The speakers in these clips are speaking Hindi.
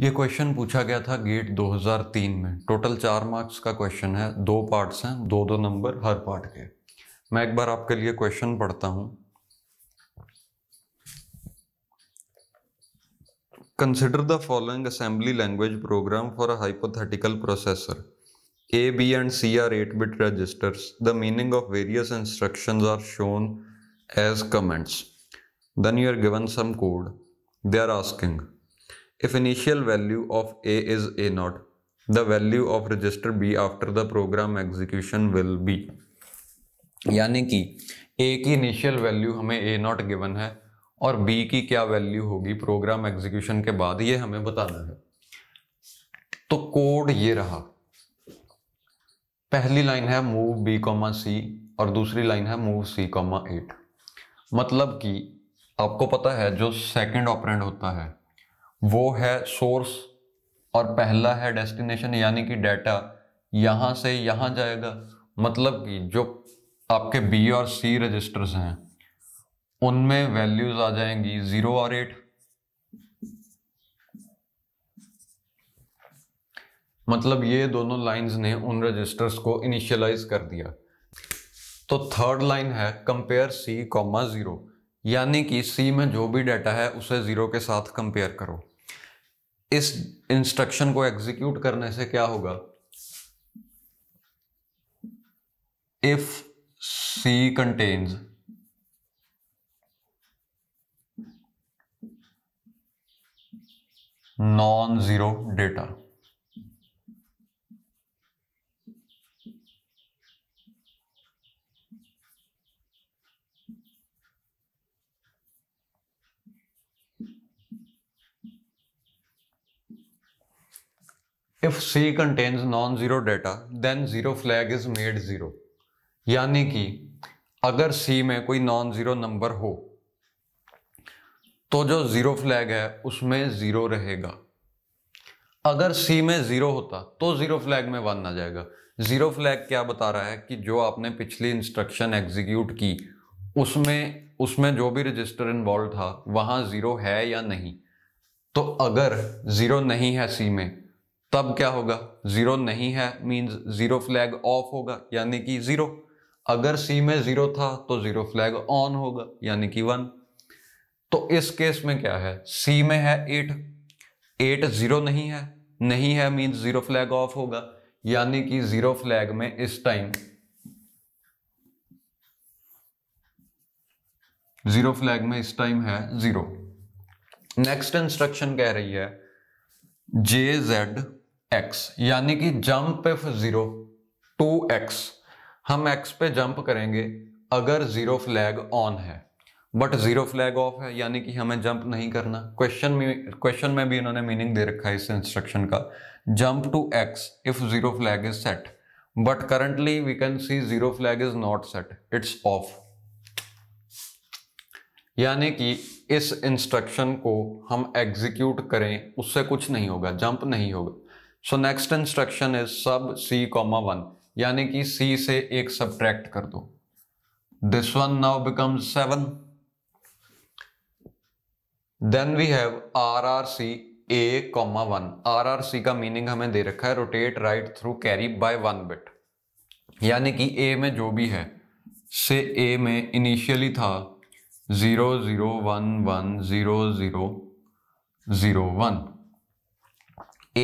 ये क्वेश्चन पूछा गया था गेट 2003 में टोटल चार मार्क्स का क्वेश्चन है दो पार्ट्स हैं दो दो नंबर हर पार्ट के मैं एक बार आपके लिए क्वेश्चन पढ़ता हूं consider the following assembly language program for a processor A B and C are eight bit registers the meaning of various instruction are shown as comments then you are given some code they are asking If initial value of A is A naught, the value of register B after the program execution will be. यानी कि A की इनिशियल वैल्यू हमें A नॉट गिवन है और B की क्या वैल्यू होगी प्रोग्राम एग्जीक्यूशन के बाद ये हमें बताना है तो कोड ये रहा पहली लाइन है मूव बी कॉमा सी और दूसरी लाइन है मूव सी कॉमा एट मतलब कि आपको पता है जो सेकंड ऑपरेंड होता है वो है सोर्स और पहला है डेस्टिनेशन यानी कि डाटा यहाँ से यहाँ जाएगा मतलब कि जो आपके बी और सी रजिस्टर्स हैं उनमें वैल्यूज आ जाएंगी जीरो और एट मतलब ये दोनों लाइंस ने उन रजिस्टर्स को इनिशियलाइज कर दिया तो थर्ड लाइन है कंपेयर सी कॉमा जीरो यानी कि सी में जो भी डाटा है उसे ज़ीरो के साथ कंपेयर करो इस इंस्ट्रक्शन को एग्जीक्यूट करने से क्या होगा if C contains non zero data if C contains non zero data then zero flag is made zero यानी कि अगर सी में कोई नॉन जीरो नंबर हो तो जो जीरो फ्लैग है उसमें जीरो रहेगा अगर सी में जीरो होता तो जीरो फ्लैग में वन आ जाएगा जीरो फ्लैग क्या बता रहा है कि जो आपने पिछली इंस्ट्रक्शन एग्जीक्यूट की उसमें उसमें जो भी रजिस्टर इन्वॉल्व था वहां जीरो है या नहीं तो अगर जीरो नहीं है सी में तब क्या होगा जीरो नहीं है मीन्स जीरो फ्लैग ऑफ होगा यानी कि जीरो अगर सी में जीरो था तो जीरो फ्लैग ऑन होगा यानी कि वन तो इस केस में क्या है सी में है एट एट जीरो नहीं है नहीं है मीन्स जीरो फ्लैग ऑफ होगा यानी कि जीरो फ्लैग में इस टाइम जीरो फ्लैग में इस टाइम है जीरो नेक्स्ट इंस्ट्रक्शन कह रही है जे जेड एक्स यानी कि jump if zero to X हम एक्स पे जंप करेंगे अगर जीरो फ्लैग ऑन है बट जीरो फ्लैग ऑफ है यानी कि हमें जंप नहीं करना क्वेश्चन में क्वेश्चन में भी इन्होंने मीनिंग दे रखा है इस इंस्ट्रक्शन का jump to X if zero flag is set but currently we can see zero flag is not set it's off यानी कि इस इंस्ट्रक्शन को हम एग्जीक्यूट करें उससे कुछ नहीं होगा जंप नहीं होगा सो नेक्स्ट इंस्ट्रक्शन इज सब सी कॉमा वन यानी कि सी से एक सब्ट्रैक्ट कर दो this one now become seven then we have R R C A comma one R R C का मीनिंग हमें दे रखा है rotate right through carry by one bit यानी कि ए में जो भी है से ए में इनिशियली था zero zero one one zero zero zero one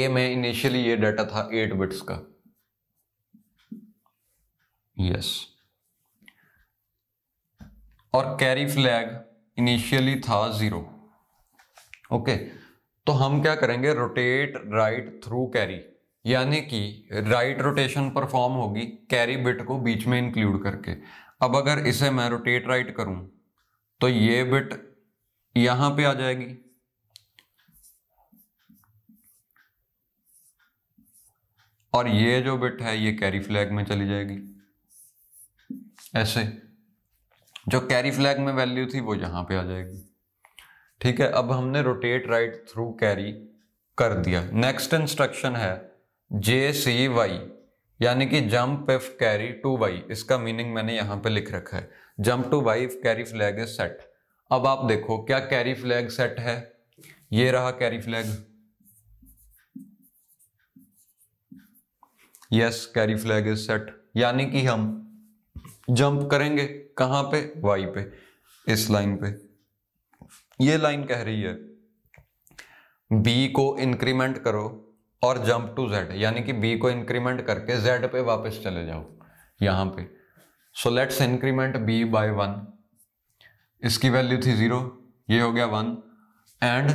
A में इनिशियली ये डाटा था एट बिट्स का यस और कैरी फ्लैग इनिशियली था जीरो ओके okay. तो हम क्या करेंगे रोटेट राइट थ्रू कैरी यानी कि राइट रोटेशन परफॉर्म होगी कैरी बिट को बीच में इंक्लूड करके अब अगर इसे मैं रोटेट राइट करूं तो ये बिट यहां पे आ जाएगी और ये जो बिट है ये कैरी फ्लैग में चली जाएगी ऐसे जो कैरी फ्लैग में वैल्यू थी वो यहां पे आ जाएगी ठीक है अब हमने रोटेट राइट थ्रू कैरी कर दिया नेक्स्ट इंस्ट्रक्शन है जे सी वाई यानी कि jump if carry to Y इसका मीनिंग मैंने यहां पे लिख रखा है jump to Y if carry flag is set अब आप देखो क्या कैरी फ्लैग सेट है ये रहा carry flag yes carry flag is set यानी कि हम जंप करेंगे कहां पे वाई पे इस लाइन पे ये लाइन कह रही है बी को इंक्रीमेंट करो और जंप टू जेड यानी कि बी को इंक्रीमेंट करके जेड पे वापस चले जाओ यहां पे so let's increment B by one इसकी वैल्यू थी जीरो ये हो गया one and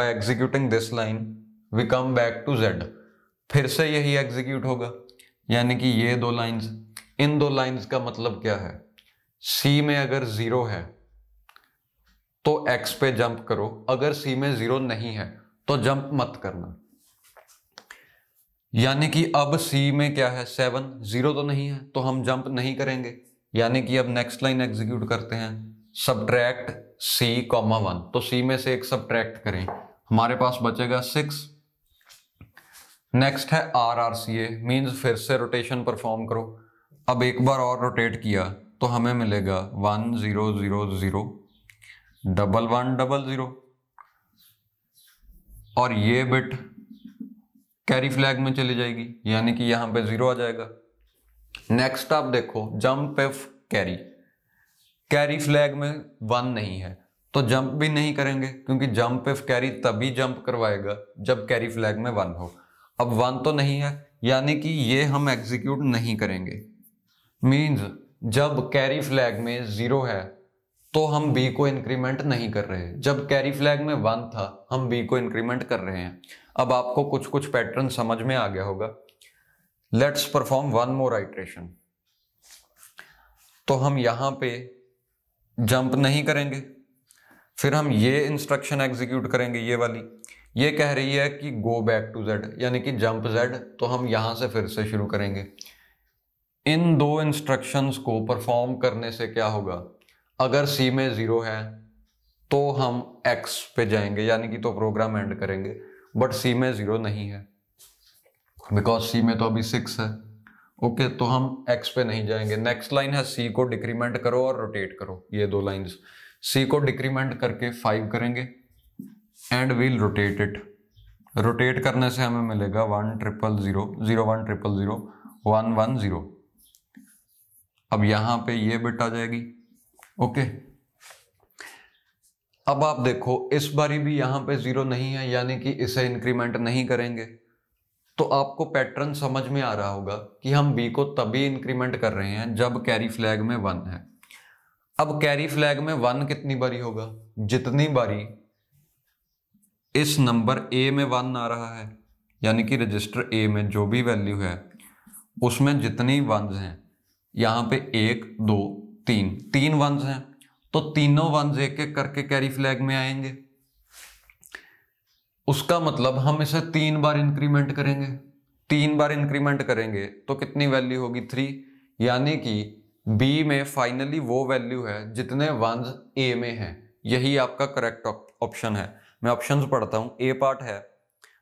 by executing this line we come back to Z फिर से यही एग्जीक्यूट होगा यानी कि ये दो लाइंस इन दो लाइंस का मतलब क्या है सी में अगर जीरो है तो एक्स पे जंप करो अगर सी में जीरो नहीं है तो जंप मत करना यानी कि अब सी में क्या है सेवन जीरो तो नहीं है तो हम जंप नहीं करेंगे यानी कि अब नेक्स्ट लाइन एग्जीक्यूट करते हैं सब्ट्रैक्ट सी कॉमा वन तो सी में से एक सब्ट्रैक्ट करें हमारे पास बचेगा सिक्स नेक्स्ट है R R C A means फिर से रोटेशन परफॉर्म करो अब एक बार और रोटेट किया तो हमें मिलेगा one zero zero zero double one double zero और ये बिट कैरी फ्लैग में चली जाएगी यानी कि यहाँ पे ज़ीरो आ जाएगा नेक्स्ट आप देखो jump if carry carry flag में वन नहीं है तो जंप भी नहीं करेंगे क्योंकि जंप इफ कैरी तभी जंप करवाएगा जब कैरी फ्लैग में वन हो अब वन तो नहीं है यानी कि ये हम एग्जीक्यूट नहीं करेंगे मीन्स जब कैरी फ्लैग में ज़ीरो है तो हम बी को इंक्रीमेंट नहीं कर रहे जब कैरी फ्लैग में वन था हम बी को इंक्रीमेंट कर रहे हैं अब आपको कुछ कुछ पैटर्न समझ में आ गया होगा let's perform one more iteration तो हम यहां पे जंप नहीं करेंगे फिर हम ये इंस्ट्रक्शन एग्जीक्यूट करेंगे ये वाली ये कह रही है कि गो बैक टू जेड यानी कि जंप जेड तो हम यहाँ से फिर से शुरू करेंगे इन दो इंस्ट्रक्शंस को परफॉर्म करने से क्या होगा अगर सी में ज़ीरो है तो हम एक्स पे जाएंगे यानी कि तो प्रोग्राम एंड करेंगे बट सी में ज़ीरो नहीं है बिकॉज सी में तो अभी सिक्स है ओके okay, तो हम एक्स पे नहीं जाएंगे नेक्स्ट लाइन है सी को डिक्रीमेंट करो और रोटेट करो ये दो लाइंस सी को डिक्रीमेंट करके फाइव करेंगे and we'll rotate it rotate करने से हमें मिलेगा one triple zero zero one triple zero one one zero अब यहां पे ये बिट आ जाएगी ओके अब आप देखो इस बारी भी यहां पे ज़ीरो नहीं है यानी कि इसे इंक्रीमेंट नहीं करेंगे तो आपको पैटर्न समझ में आ रहा होगा कि हम बी को तभी इंक्रीमेंट कर रहे हैं जब कैरी फ्लैग में वन है अब कैरी फ्लैग में वन कितनी बारी होगा जितनी बारी इस नंबर ए में वन आ रहा है यानी कि रजिस्टर ए में जो भी वैल्यू है उसमें जितनी वंस हैं यहाँ पे एक दो तीन तीन वंस हैं तो तीनों वंस एक एक करके कैरी फ्लैग में आएंगे उसका मतलब हम इसे तीन बार इंक्रीमेंट करेंगे तीन बार इंक्रीमेंट करेंगे तो कितनी वैल्यू होगी थ्री यानी कि बी में फाइनली वो वैल्यू है जितने वंस ए में हैं यही आपका करेक्ट ऑप्शन है मैं ऑप्शन पढ़ता हूँ ए पार्ट है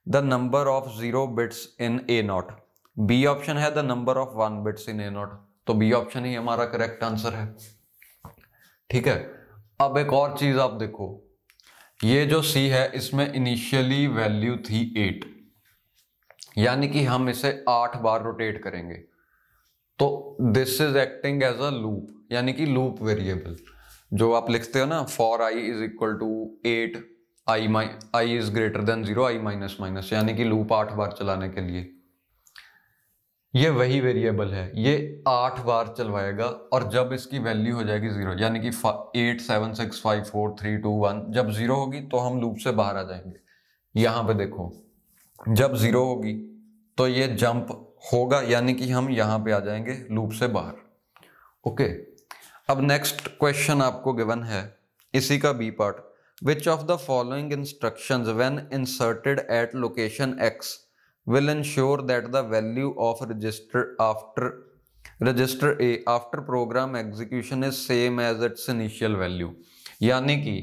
the number of zero bits in A not B option है the number of one bits in A not तो बी ऑप्शन ही हमारा करेक्ट आंसर है ठीक है अब एक और चीज आप देखो ये जो सी है इसमें इनिशियली वैल्यू थी एट यानी कि हम इसे आठ बार रोटेट करेंगे तो this is acting as a loop यानी कि लूप वेरिएबल जो आप लिखते हो ना for I is equal to eight I my I is greater than zero I minus minus यानी कि लूप आठ बार चलाने के लिए ये वही वेरिएबल है ये आठ बार चलवाएगा और जब इसकी वैल्यू हो जाएगी ज़ीरो यानी कि eight seven six five four three two one जब ज़ीरो होगी तो हम लूप से बाहर आ जाएंगे यहां पे देखो जब ज़ीरो होगी तो ये जंप होगा यानी कि हम यहां पे आ जाएंगे लूप से बाहर ओके अब नेक्स्ट क्वेश्चन आपको गिवन है इसी का B part Which of the following instructions when inserted at location X will ensure that the value of register after register A after program execution is same as its initial value यानी कि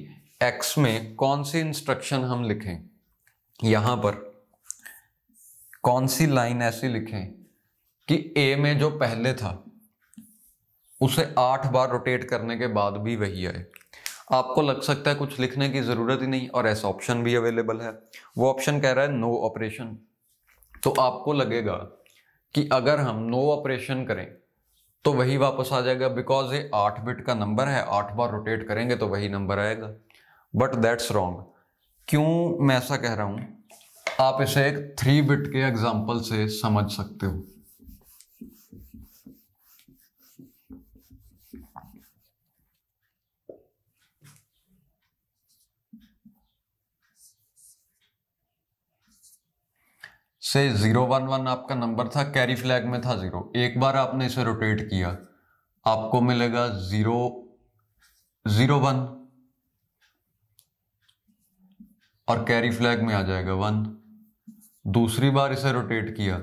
X में कौन सी इंस्ट्रक्शन हम लिखें यहाँ पर कौन सी लाइन ऐसी लिखें कि A में जो पहले था उसे आठ बार रोटेट करने के बाद भी वही आए आपको लग सकता है कुछ लिखने की ज़रूरत ही नहीं और ऐसा ऑप्शन भी अवेलेबल है वो ऑप्शन कह रहा है नो ऑपरेशन तो आपको लगेगा कि अगर हम नो ऑपरेशन करें तो वही वापस आ जाएगा बिकॉज ये आठ बिट का नंबर है आठ बार रोटेट करेंगे तो वही नंबर आएगा बट दैट्स रॉन्ग क्यों मैं ऐसा कह रहा हूँ आप इसे एक थ्री बिट के एग्जाम्पल से समझ सकते हो से ज़ीरो वन वन आपका नंबर था कैरी फ्लैग में था ज़ीरो एक बार आपने इसे रोटेट किया आपको मिलेगा ज़ीरो ज़ीरो वन और कैरी फ्लैग में आ जाएगा वन दूसरी बार इसे रोटेट किया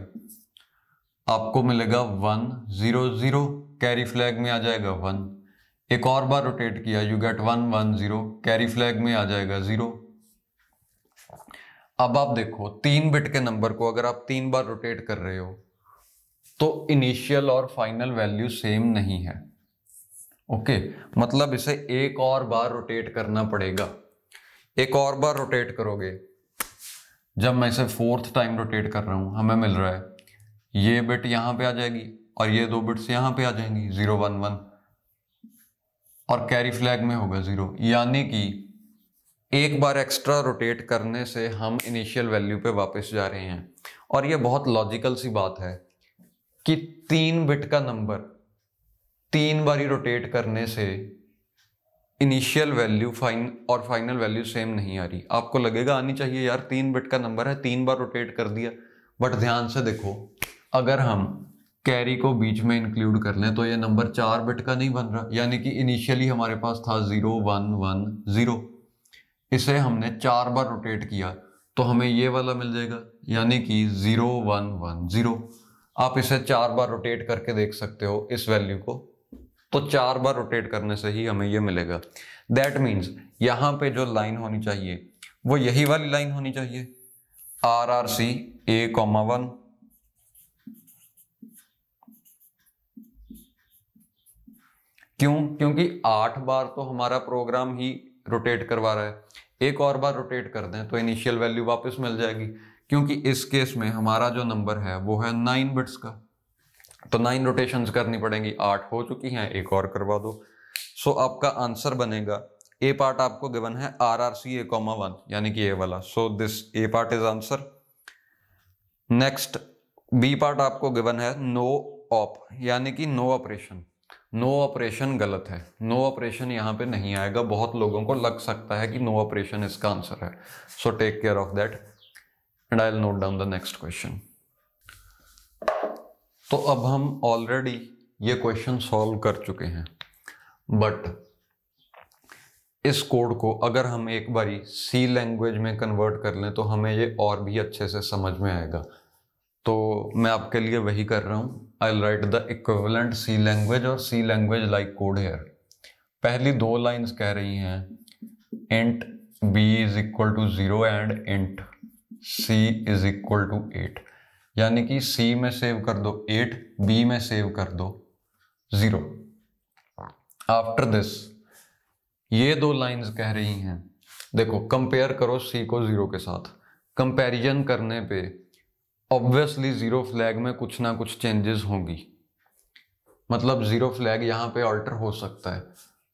आपको मिलेगा one zero zero carry flag में आ जाएगा वन एक और बार रोटेट किया you get one one zero carry flag में आ जाएगा ज़ीरो अब आप देखो तीन बिट के नंबर को अगर आप तीन बार रोटेट कर रहे हो तो इनिशियल और फाइनल वैल्यू सेम नहीं है ओके मतलब इसे एक और बार रोटेट करना पड़ेगा एक और बार रोटेट करोगे जब मैं इसे फोर्थ टाइम रोटेट कर रहा हूं हमें मिल रहा है ये बिट यहां पे आ जाएगी और ये दो बिट्स यहां पे आ जाएंगी जीरो वन वन और कैरी फ्लैग में होगा जीरो यानी कि एक बार एक्स्ट्रा रोटेट करने से हम इनिशियल वैल्यू पे वापस जा रहे हैं और ये बहुत लॉजिकल सी बात है कि तीन बिट का नंबर तीन बारी रोटेट करने से इनिशियल वैल्यू फाइन और फाइनल वैल्यू सेम नहीं आ रही आपको लगेगा आनी चाहिए यार तीन बिट का नंबर है तीन बार रोटेट कर दिया बट ध्यान से देखो अगर हम कैरी को बीच में इंक्लूड कर लें तो ये नंबर चार बिट का नहीं बन रहा यानी कि इनिशियली हमारे पास था ज़ीरो वन वन ज़ीरो इसे हमने चार बार रोटेट किया तो हमें ये वाला मिल जाएगा यानी कि ज़ीरो वन वन ज़ीरो आप इसे चार बार रोटेट करके देख सकते हो इस वैल्यू को तो चार बार रोटेट करने से ही हमें ये मिलेगा दैट मीन्स यहाँ पे जो लाइन होनी चाहिए वो यही वाली लाइन होनी चाहिए R R C A comma one क्यों क्योंकि आठ बार तो हमारा प्रोग्राम ही रोटेट करवा रहा है एक और बार रोटेट कर दें तो इनिशियल वैल्यू वापस मिल जाएगी क्योंकि इस केस में हमारा जो नंबर है वो है नाइन बिट्स का तो नाइन रोटेशंस करनी पड़ेंगी आठ हो चुकी हैं एक और करवा दो सो so, आपका आंसर बनेगा ए पार्ट आपको गिवन है R R C A comma one यानी कि ए वाला so this A part is answer next B part आपको गिवन है नो ऑप यानी कि नो ऑपरेशन नो ऑपरेशन गलत है नो ऑपरेशन यहाँ पे नहीं आएगा बहुत लोगों को लग सकता है कि नो ऑपरेशन इसका आंसर है so take care of that and I note down the next question तो अब हम ऑलरेडी ये क्वेश्चन सॉल्व कर चुके हैं बट इस कोड को अगर हम एक बारी सी लैंग्वेज में कन्वर्ट कर लें तो हमें ये और भी अच्छे से समझ में आएगा तो मैं आपके लिए वही कर रहा हूँ I write the equivalent C language और C language like code here पहली दो लाइन्स कह रही हैं int B is equal to zero and int C is equal to eight यानी कि सी में सेव कर दो एट बी में सेव कर दो ज़ीरो आफ्टर दिस ये दो लाइंस कह रही हैं देखो कंपेयर करो सी को ज़ीरो के साथ कंपैरिजन करने पे ऑब्वियसली ज़ीरो फ्लैग में कुछ ना कुछ चेंजेस होंगी मतलब ज़ीरो फ्लैग यहां पे ऑल्टर हो सकता है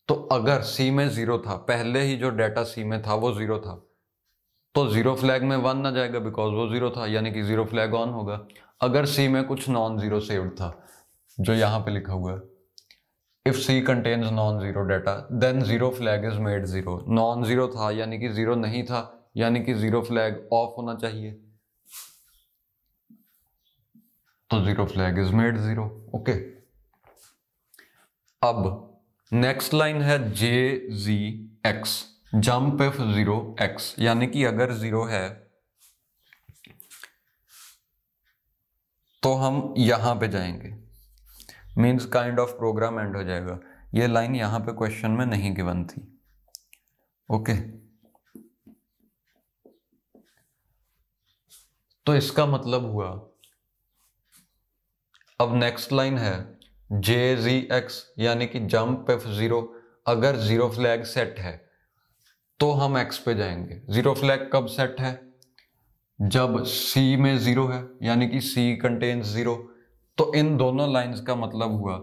तो अगर सी में ज़ीरो था पहले ही जो डाटा सी में था वो ज़ीरो था तो ज़ीरो फ्लैग में वन ना जाएगा बिकॉज वो ज़ीरो था यानी कि ज़ीरो फ्लैग ऑन होगा अगर सी में कुछ नॉन ज़ीरो सेव्ड था जो यहाँ पे लिखा हुआ है if C contains non zero data then zero flag is made zero non zero था यानी कि ज़ीरो नहीं था यानी कि ज़ीरो फ्लैग ऑफ होना चाहिए तो zero flag is made zero okay अब नेक्स्ट लाइन है J G X jump if zero X यानी कि अगर जीरो है तो हम यहां पे जाएंगे means kind of program end हो जाएगा ये लाइन यहां पे क्वेश्चन में नहीं गिवन थी ओके okay. तो इसका मतलब हुआ अब नेक्स्ट लाइन है जे जी एक्स यानी कि जंप एफ ज़ीरो अगर ज़ीरो फ्लैग सेट है तो हम एक्स पे जाएंगे ज़ीरो फ्लैग कब सेट है जब सी में ज़ीरो है यानी कि सी कंटेन्स ज़ीरो तो इन दोनों लाइंस का मतलब हुआ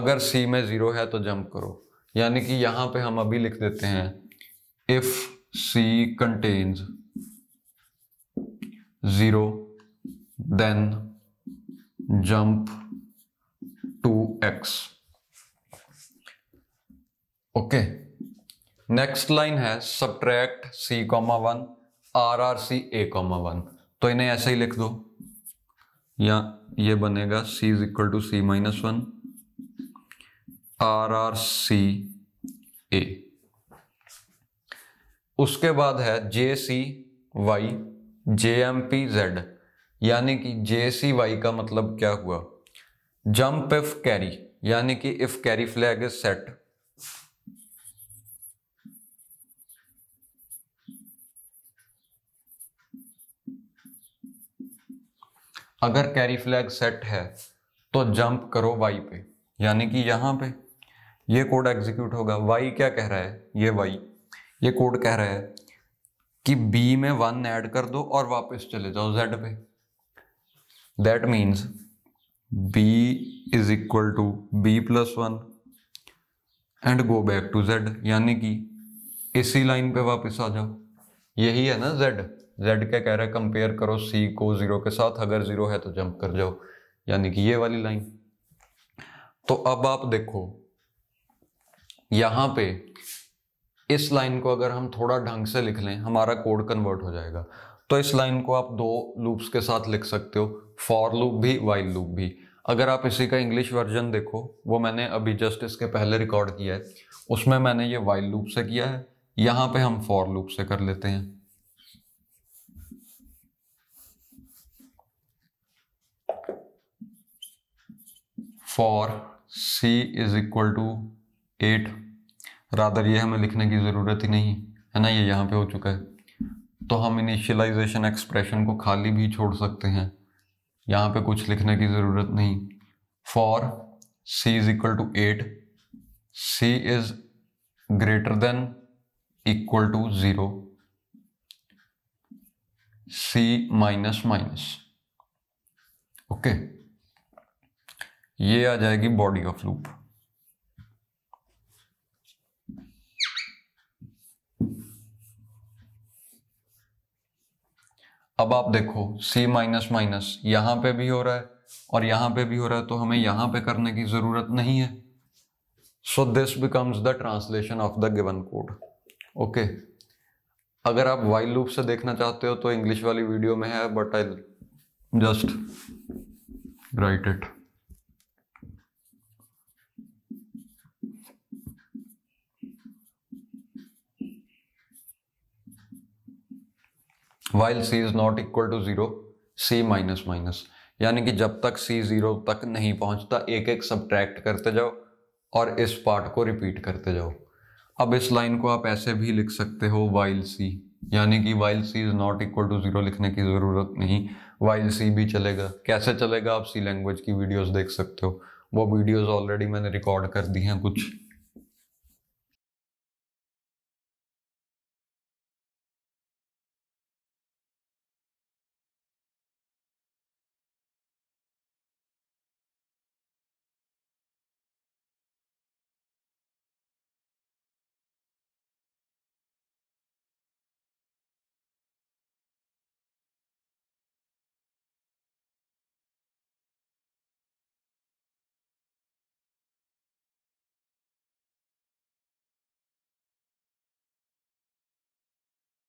अगर सी में ज़ीरो है तो जंप करो यानी कि यहां पे हम अभी लिख देते हैं if C contains zero then jump to x okay next line है subtract c comma one R R C A comma one तो इन्हें ऐसे ही लिख दो या ये बनेगा c is equal to C minus one R R C A उसके बाद है J C Y J M P Z यानी कि जे सी वाई का मतलब क्या हुआ जंप इफ कैरी यानी कि if carry flag is set अगर कैरी फ्लैग सेट है तो जंप करो वाई पे यानी कि यहां पे ये कोड एग्जीक्यूट होगा वाई क्या कह रहा है ये वाई ये कोड कह रहा है कि बी में वन ऐड कर दो और वापस चले जाओ जेड पे that means b is equal to b plus one and go back to z यानी कि इसी लाइन पे वापस आ जाओ यही है ना z z क्या कह रहा है कंपेयर करो c को जीरो के साथ अगर जीरो है तो जंप कर जाओ यानी कि ये वाली लाइन तो अब आप देखो यहां पे इस लाइन को अगर हम थोड़ा ढंग से लिख लें हमारा कोड कन्वर्ट हो जाएगा तो इस लाइन को आप दो लूप्स के साथ लिख सकते हो फॉर लूप भी वाइल लूप भी अगर आप इसी का इंग्लिश वर्जन देखो वो मैंने अभी जस्ट इसके पहले रिकॉर्ड किया है उसमें मैंने ये वाइल लूप से किया है यहाँ पे हम फॉर लूप से कर लेते हैं for C is equal to eight rather ये हमें लिखने की ज़रूरत ही नहीं है ना ये यहाँ पे हो चुका है तो हम इनिशियलाइजेशन एक्सप्रेशन को खाली भी छोड़ सकते हैं यहाँ पे कुछ लिखने की ज़रूरत नहीं for c is equal to eight c is greater than equal to zero c minus minus okay ये आ जाएगी बॉडी ऑफ लूप अब आप देखो c माइनस माइनस यहाँ पे भी हो रहा है और यहाँ पे भी हो रहा है तो हमें यहाँ पे करने की ज़रूरत नहीं है so this becomes the translation of the given code okay अगर आप वाइल लूप से देखना चाहते हो तो इंग्लिश वाली वीडियो में है but I just write it while C is not equal to zero C minus minus यानी कि जब तक सी ज़ीरो तक नहीं पहुंचता एक एक सब्ट्रैक्ट करते जाओ और इस पार्ट को रिपीट करते जाओ अब इस लाइन को आप ऐसे भी लिख सकते हो वाइल सी यानी कि while C is not equal to zero लिखने की ज़रूरत नहीं वाइल सी भी चलेगा कैसे चलेगा आप सी लैंग्वेज की वीडियोज़ देख सकते हो वो वीडियोज़ ऑलरेडी मैंने रिकॉर्ड कर दी हैं कुछ